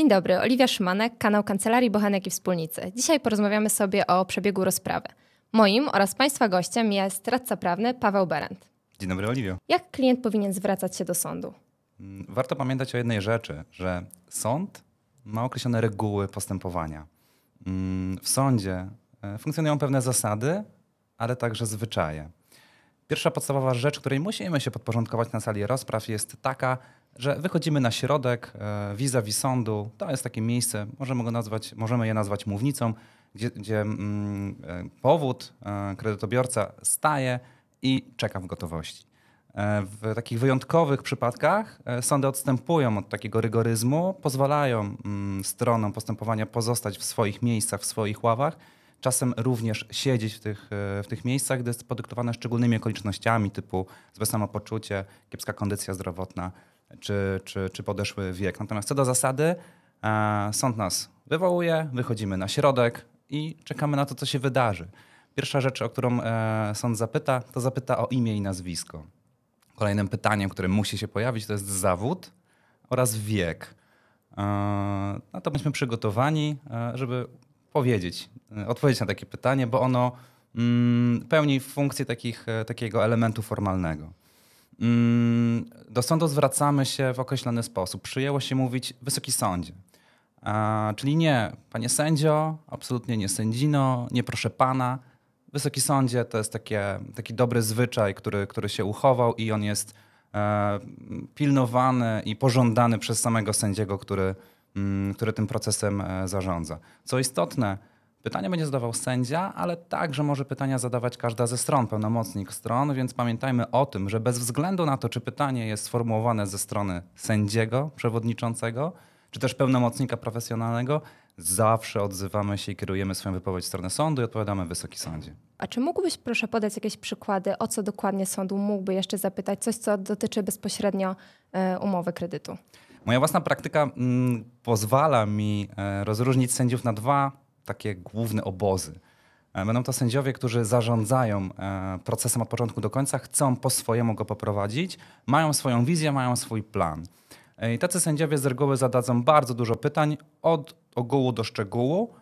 Dzień dobry, Oliwia Szymanek, kanał Kancelarii Bochenek i Wspólnicy. Dzisiaj porozmawiamy sobie o przebiegu rozprawy. Moim oraz Państwa gościem jest radca prawny Paweł Berendt. Dzień dobry, Oliwio. Jak klient powinien zwracać się do sądu? Mm, warto pamiętać o jednej rzeczy, że sąd ma określone reguły postępowania. Mm, w sądzie e, funkcjonują pewne zasady, ale także zwyczaje. Pierwsza podstawowa rzecz, której musimy się podporządkować na sali rozpraw, jest taka, że wychodzimy na środek e, vis-a-vis sądu. To jest takie miejsce, możemy, go nazwać, możemy je nazwać mównicą, gdzie, mm, e, powód e, kredytobiorca staje i czeka w gotowości. W takich wyjątkowych przypadkach sądy odstępują od takiego rygoryzmu, pozwalają mm, stronom postępowania pozostać w swoich miejscach, w swoich ławach, czasem również siedzieć w tych, w tych miejscach, gdy jest podyktowane szczególnymi okolicznościami typu złe samopoczucie, kiepska kondycja zdrowotna czy, czy, czy podeszły wiek. Natomiast co do zasady, e, sąd nas wywołuje, wychodzimy na środek i czekamy na to, co się wydarzy. Pierwsza rzecz, o którą e, sąd zapyta, to zapyta o imię i nazwisko. Kolejnym pytaniem, które musi się pojawić, to jest zawód oraz wiek. E, no to bądźmy przygotowani, żeby powiedzieć, odpowiedzieć na takie pytanie, bo ono mm, pełni funkcję takich, takiego elementu formalnego. Mm, do sądu zwracamy się w określony sposób. Przyjęło się mówić Wysoki Sądzie. Czyli nie, panie sędzio, absolutnie nie sędzino, nie proszę pana. Wysoki Sądzie to jest takie, taki dobry zwyczaj, który, który się uchował i on jest e, pilnowany i pożądany przez samego sędziego, który, mm, który tym procesem e, zarządza. Co istotne, Pytania będzie zadawał sędzia, ale także może pytania zadawać każda ze stron, pełnomocnik stron, więc pamiętajmy o tym, że bez względu na to, czy pytanie jest sformułowane ze strony sędziego, przewodniczącego, czy też pełnomocnika profesjonalnego, zawsze odzywamy się i kierujemy swoją wypowiedź w stronę sądu i odpowiadamy Wysoki Sądzie. A czy mógłbyś proszę podać jakieś przykłady, o co dokładnie sądu mógłby jeszcze zapytać, coś co dotyczy bezpośrednio e, umowy kredytu? Moja własna praktyka mm, pozwala mi e, rozróżnić sędziów na dwa takie główne obozy. E, będą to sędziowie, którzy zarządzają e, procesem od początku do końca, chcą po swojemu go poprowadzić, mają swoją wizję, mają swój plan. E, I tacy sędziowie z reguły zadadzą bardzo dużo pytań od ogółu do szczegółu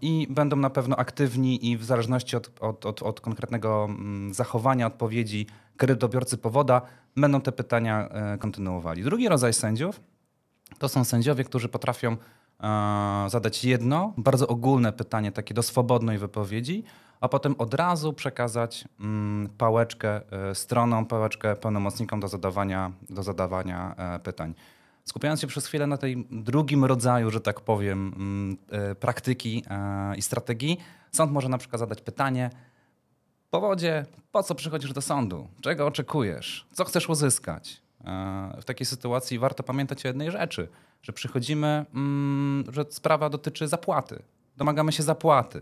i będą na pewno aktywni i w zależności od, od, od, od konkretnego mm, zachowania odpowiedzi kredytobiorcy powoda będą te pytania kontynuowali. Drugi rodzaj sędziów to są sędziowie, którzy potrafią E, zadać jedno bardzo ogólne pytanie, takie do swobodnej wypowiedzi, a potem od razu przekazać mm, pałeczkę e, stronom, pałeczkę pełnomocnikom do zadawania, do zadawania e, pytań. Skupiając się przez chwilę na tej drugim rodzaju, że tak powiem, mm, praktyki i strategii, sąd może na przykład zadać pytanie, powodzie, po co przychodzisz do sądu? Czego oczekujesz? Co chcesz uzyskać? W takiej sytuacji warto pamiętać o jednej rzeczy – że przychodzimy, mm, że sprawa dotyczy zapłaty. Domagamy się zapłaty,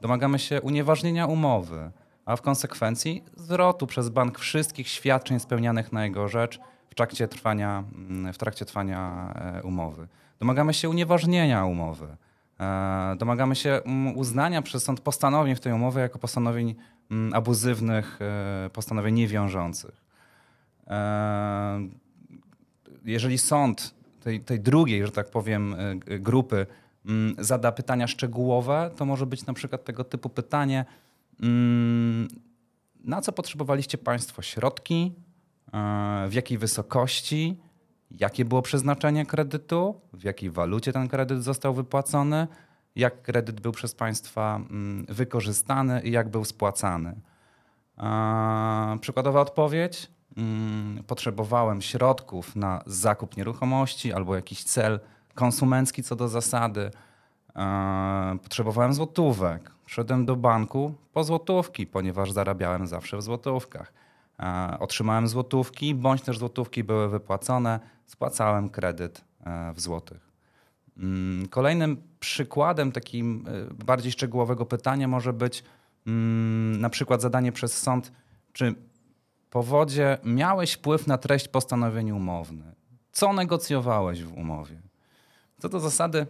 domagamy się unieważnienia umowy, a w konsekwencji zwrotu przez bank wszystkich świadczeń spełnianych na jego rzecz w trakcie trwania, mm, w trakcie trwania e, umowy. Domagamy się unieważnienia umowy. E, domagamy się mm, uznania przez sąd postanowień w tej umowie jako postanowień mm, abuzywnych, e, postanowień niewiążących. Jeżeli sąd tej, tej drugiej, że tak powiem, y, grupy mm, zada pytania szczegółowe, to może być na przykład tego typu pytanie, mm, na co potrzebowaliście Państwo środki, y, w jakiej wysokości, jakie było przeznaczenie kredytu, w jakiej walucie ten kredyt został wypłacony, jak kredyt był przez Państwa mm, wykorzystany i jak był spłacany. Y, przykładowa odpowiedź mm, potrzebowałem środków na zakup nieruchomości albo jakiś cel konsumencki co do zasady, e, potrzebowałem złotówek. Szedłem do banku po złotówki, ponieważ zarabiałem zawsze w złotówkach. E, otrzymałem złotówki, bądź też złotówki były wypłacone, spłacałem kredyt e, w złotych. Mm, kolejnym przykładem takim bardziej szczegółowego pytania może być mm, na przykład zadanie przez sąd, czy powodzie miałeś wpływ na treść postanowień umownych. Co negocjowałeś w umowie? Co do zasady,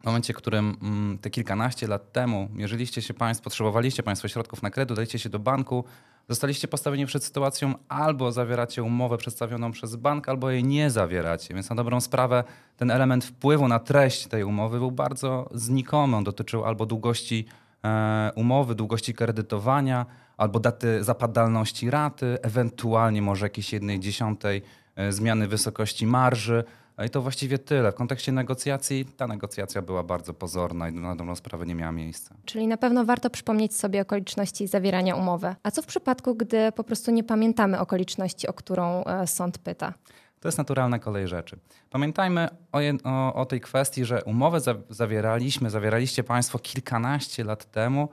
w momencie, w którym mm, te kilkanaście lat temu mierzyliście się Państwo, potrzebowaliście Państwo środków na kredyt, daliście się do banku, zostaliście postawieni przed sytuacją albo zawieracie umowę przedstawioną przez bank, albo jej nie zawieracie. Więc na dobrą sprawę ten element wpływu na treść tej umowy był bardzo znikomy. On dotyczył albo długości e, umowy, długości kredytowania, albo daty zapadalności raty, ewentualnie może jakiejś jednej dziesiątej e, zmiany wysokości marży. E, I to właściwie tyle. W kontekście negocjacji ta negocjacja była bardzo pozorna i na dobrą sprawę nie miała miejsca. Czyli na pewno warto przypomnieć sobie okoliczności zawierania umowy. A co w przypadku, gdy po prostu nie pamiętamy okoliczności, o którą e, sąd pyta? To jest naturalna kolej rzeczy. Pamiętajmy o, o, o tej kwestii, że umowę za, zawieraliśmy, zawieraliście Państwo kilkanaście lat temu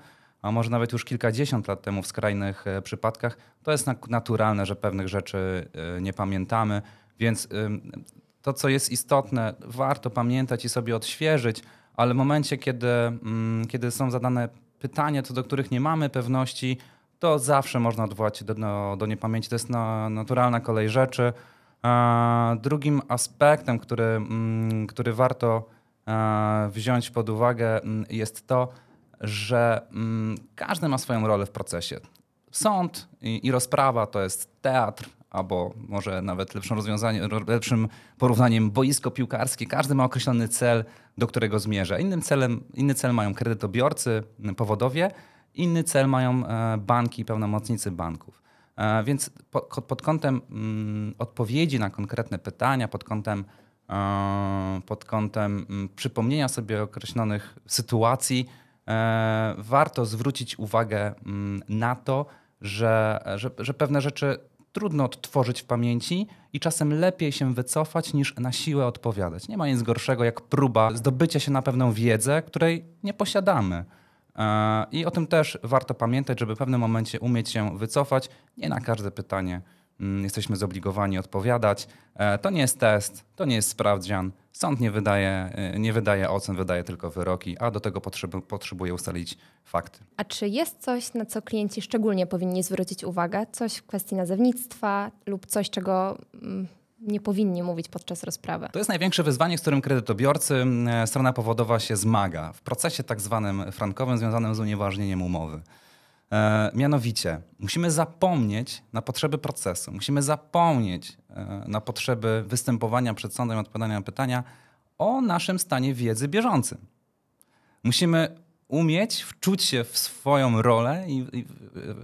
a może nawet już kilkadziesiąt lat temu w skrajnych e, przypadkach, to jest naturalne, że pewnych rzeczy e, nie pamiętamy, więc to, co jest istotne, warto pamiętać i sobie odświeżyć, ale w momencie, kiedy, mm, kiedy są zadane pytania, co do których nie mamy pewności, to zawsze można odwołać się do, do, no, do niepamięci. To jest na, naturalna kolej rzeczy. E, drugim aspektem, który, mm, który warto wziąć pod uwagę, mm, jest to, że mm, każdy ma swoją rolę w procesie. Sąd i, i rozprawa to jest teatr, albo może nawet lepszym, lepszym, porównaniem boisko piłkarskie. Każdy ma określony cel, do którego zmierza. Innym celem, inny cel mają kredytobiorcy, powodowie, inny cel mają e, banki i pełnomocnicy banków. E, więc pod kątem mm, odpowiedzi na konkretne pytania, pod kątem, e, pod kątem mm, przypomnienia sobie określonych sytuacji, E, warto zwrócić uwagę mm, na to, że, że, że pewne rzeczy trudno odtworzyć w pamięci i czasem lepiej się wycofać niż na siłę odpowiadać. Nie ma nic gorszego jak próba zdobycia się na pewną wiedzę, której nie posiadamy. E, I o tym też warto pamiętać, żeby w pewnym momencie umieć się wycofać, nie na każde pytanie Mm, jesteśmy zobligowani odpowiadać. E, to nie jest test, to nie jest sprawdzian. Sąd nie wydaje, e, nie wydaje ocen, wydaje tylko wyroki, a do tego potrzeby, potrzebuje ustalić fakty. A czy jest coś, na co klienci szczególnie powinni zwrócić uwagę? Coś w kwestii nazewnictwa lub coś, czego mm, nie powinni mówić podczas rozprawy. To jest największe wyzwanie, z którym kredytobiorcy mm, e, strona powodowa się zmaga w procesie tak zwanym frankowym związanym z unieważnieniem umowy. E, mianowicie, musimy zapomnieć na potrzeby procesu, musimy zapomnieć e, na potrzeby występowania przed sądem, odpowiadania na pytania o naszym stanie wiedzy bieżącym. Musimy umieć wczuć się w swoją rolę i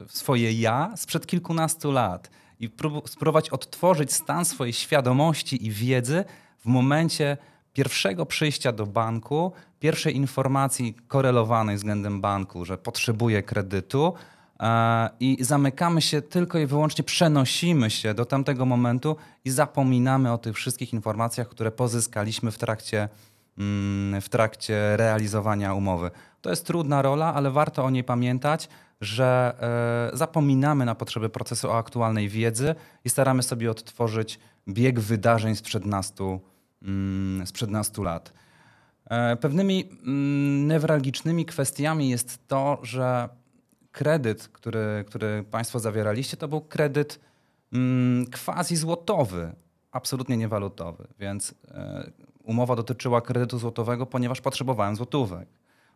w swoje ja sprzed kilkunastu lat i spróbować odtworzyć stan swojej świadomości i wiedzy w momencie pierwszego przyjścia do banku, pierwszej informacji korelowanej względem banku, że potrzebuje kredytu e, i zamykamy się tylko i wyłącznie, przenosimy się do tamtego momentu i zapominamy o tych wszystkich informacjach, które pozyskaliśmy w trakcie, mm, w trakcie realizowania umowy. To jest trudna rola, ale warto o niej pamiętać, że e, zapominamy na potrzeby procesu o aktualnej wiedzy i staramy sobie odtworzyć bieg wydarzeń sprzed nastu Mm, sprzed nastu lat. E, pewnymi mm, newralgicznymi kwestiami jest to, że kredyt, który, który Państwo zawieraliście, to był kredyt mm, quasi złotowy, absolutnie niewalutowy, więc e, umowa dotyczyła kredytu złotowego, ponieważ potrzebowałem złotówek,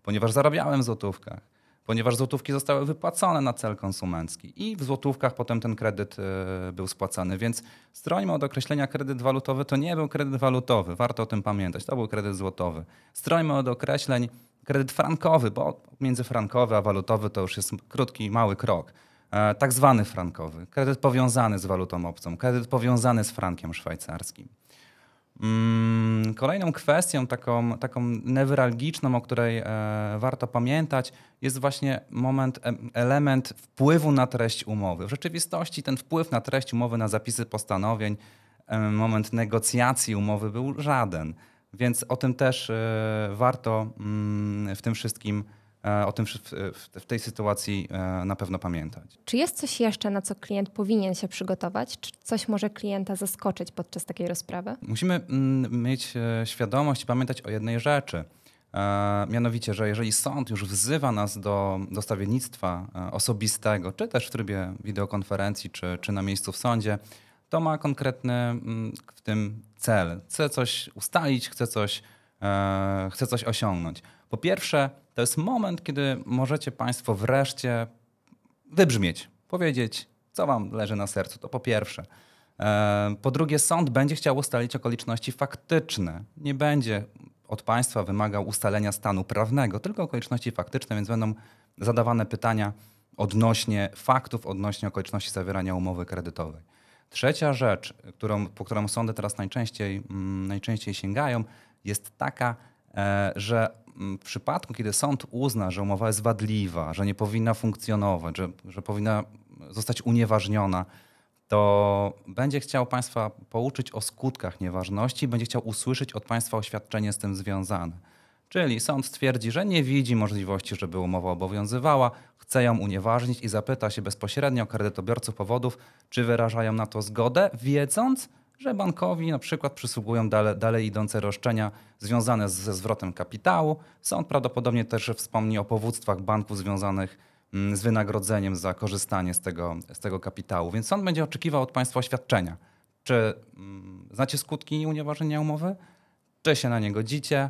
ponieważ zarabiałem w złotówkach ponieważ złotówki zostały wypłacone na cel konsumencki i w złotówkach potem ten kredyt e, był spłacany. Więc strońmy od określenia kredyt walutowy, to nie był kredyt walutowy, warto o tym pamiętać, to był kredyt złotowy. Strońmy od określeń kredyt frankowy, bo między frankowy a walutowy to już jest krótki, mały krok. E, tak zwany frankowy, kredyt powiązany z walutą obcą, kredyt powiązany z frankiem szwajcarskim. Mm, kolejną kwestią, taką, taką newralgiczną, o której e, warto pamiętać, jest właśnie moment, element wpływu na treść umowy. W rzeczywistości ten wpływ na treść umowy, na zapisy postanowień, moment negocjacji umowy był żaden. Więc o tym też e, warto mm, w tym wszystkim pamiętać E, o tym w tej sytuacji e, na pewno pamiętać. Czy jest coś jeszcze, na co klient powinien się przygotować? Czy coś może klienta zaskoczyć podczas takiej rozprawy? Musimy mm, mieć e, świadomość i pamiętać o jednej rzeczy. Mianowicie, że jeżeli sąd już wzywa nas do, dostawiennictwa osobistego, czy też w trybie wideokonferencji, czy, czy na miejscu w sądzie, to ma konkretny mm, w tym cel. Chce coś ustalić, chce coś, chce coś osiągnąć. Po pierwsze, to jest moment, kiedy możecie Państwo wreszcie wybrzmieć, powiedzieć, co Wam leży na sercu. To po pierwsze. E, po drugie, sąd będzie chciał ustalić okoliczności faktyczne. Nie będzie od państwa wymagał ustalenia stanu prawnego, tylko okoliczności faktyczne, więc będą zadawane pytania odnośnie faktów, odnośnie okoliczności zawierania umowy kredytowej. Trzecia rzecz, którą, po którą sądy teraz najczęściej, mm, najczęściej sięgają, jest taka, E, że mm, w przypadku, kiedy sąd uzna, że umowa jest wadliwa, że nie powinna funkcjonować, że, że powinna zostać unieważniona, to będzie chciał Państwa pouczyć o skutkach nieważności, będzie chciał usłyszeć od Państwa oświadczenie z tym związane. Czyli sąd stwierdzi, że nie widzi możliwości, żeby umowa obowiązywała, chce ją unieważnić i zapyta się bezpośrednio kredytobiorców powodów, czy wyrażają na to zgodę, wiedząc, że bankowi na przykład przysługują dale, dalej idące roszczenia związane ze zwrotem kapitału. Sąd prawdopodobnie też wspomni o powództwach banków związanych mm, z wynagrodzeniem za korzystanie z tego, z tego kapitału. Więc sąd będzie oczekiwał od państwa oświadczenia. Czy mm, znacie skutki unieważnienia umowy? Czy się na nie godzicie?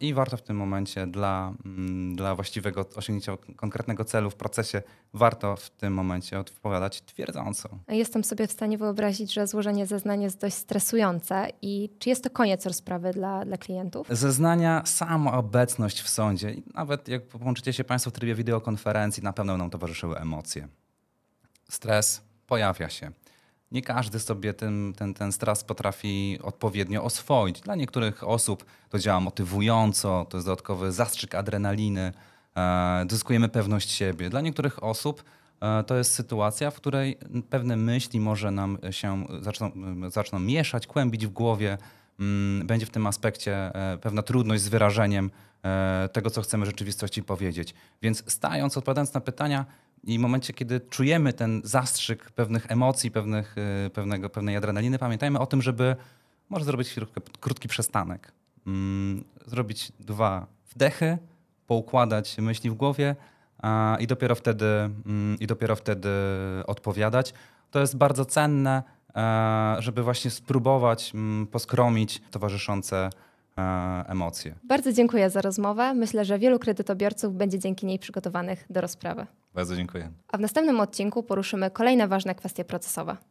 I warto w tym momencie dla, mm, dla właściwego osiągnięcia konkretnego celu w procesie, warto w tym momencie odpowiadać twierdząco. Jestem sobie w stanie wyobrazić, że złożenie zeznania jest dość stresujące. I czy jest to koniec rozprawy dla, dla klientów? Zeznania, sama obecność w sądzie, nawet jak połączycie się Państwo w trybie wideokonferencji, na pewno nam towarzyszyły emocje. Stres pojawia się nie każdy sobie ten, ten, ten stres potrafi odpowiednio oswoić. Dla niektórych osób to działa motywująco, to jest dodatkowy zastrzyk adrenaliny, e, zyskujemy pewność siebie. Dla niektórych osób e, to jest sytuacja, w której pewne myśli może nam się zaczną, zaczną mieszać, kłębić w głowie. Mm, będzie w tym aspekcie e, pewna trudność z wyrażeniem e, tego, co chcemy rzeczywistości powiedzieć. Więc stając, odpowiadając na pytania, i w momencie, kiedy czujemy ten zastrzyk pewnych emocji, pewnych, y, pewnego, pewnej adrenaliny, pamiętajmy o tym, żeby może zrobić krótki przestanek. Mm, zrobić dwa wdechy, poukładać myśli w głowie a, i, dopiero wtedy, mm, i dopiero wtedy odpowiadać. To jest bardzo cenne, e, żeby właśnie spróbować mm, poskromić towarzyszące e, emocje. Bardzo dziękuję za rozmowę. Myślę, że wielu kredytobiorców będzie dzięki niej przygotowanych do rozprawy. Bardzo dziękuję. A w następnym odcinku poruszymy kolejne ważne kwestie procesowe.